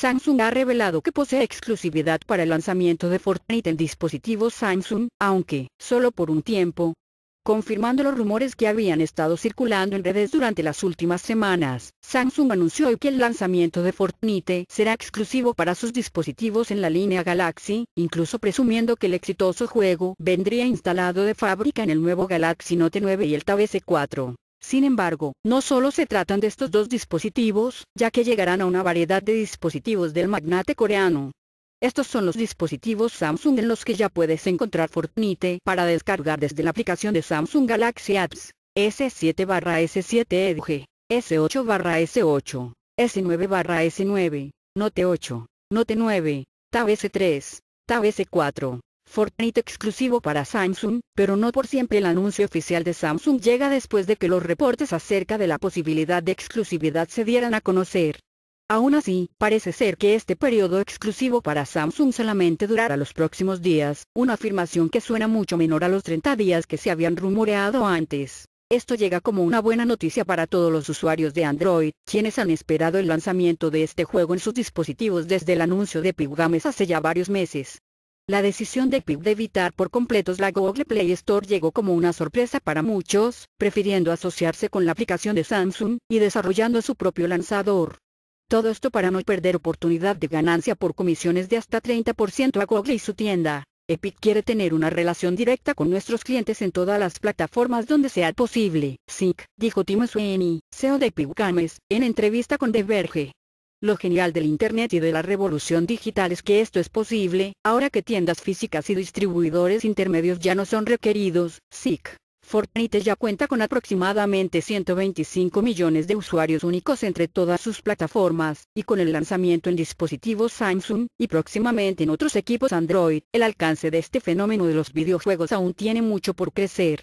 Samsung ha revelado que posee exclusividad para el lanzamiento de Fortnite en dispositivos Samsung, aunque, solo por un tiempo, Confirmando los rumores que habían estado circulando en redes durante las últimas semanas, Samsung anunció hoy que el lanzamiento de Fortnite será exclusivo para sus dispositivos en la línea Galaxy, incluso presumiendo que el exitoso juego vendría instalado de fábrica en el nuevo Galaxy Note 9 y el Tab S4. Sin embargo, no solo se tratan de estos dos dispositivos, ya que llegarán a una variedad de dispositivos del magnate coreano. Estos son los dispositivos Samsung en los que ya puedes encontrar Fortnite para descargar desde la aplicación de Samsung Galaxy Apps, S7 S7 Edge, S8 S8, S9 S9, Note 8, Note 9, Tab S3, Tab S4, Fortnite exclusivo para Samsung, pero no por siempre el anuncio oficial de Samsung llega después de que los reportes acerca de la posibilidad de exclusividad se dieran a conocer. Aún así, parece ser que este periodo exclusivo para Samsung solamente durará los próximos días, una afirmación que suena mucho menor a los 30 días que se habían rumoreado antes. Esto llega como una buena noticia para todos los usuarios de Android, quienes han esperado el lanzamiento de este juego en sus dispositivos desde el anuncio de Games hace ya varios meses. La decisión de Epic de evitar por completos la Google Play Store llegó como una sorpresa para muchos, prefiriendo asociarse con la aplicación de Samsung y desarrollando su propio lanzador. Todo esto para no perder oportunidad de ganancia por comisiones de hasta 30% a Google y su tienda. Epic quiere tener una relación directa con nuestros clientes en todas las plataformas donde sea posible, Sync, dijo Tim Sweeney, CEO de Epic Games, en entrevista con The Verge. Lo genial del Internet y de la revolución digital es que esto es posible, ahora que tiendas físicas y distribuidores intermedios ya no son requeridos, SIC. Fortnite ya cuenta con aproximadamente 125 millones de usuarios únicos entre todas sus plataformas, y con el lanzamiento en dispositivos Samsung, y próximamente en otros equipos Android, el alcance de este fenómeno de los videojuegos aún tiene mucho por crecer.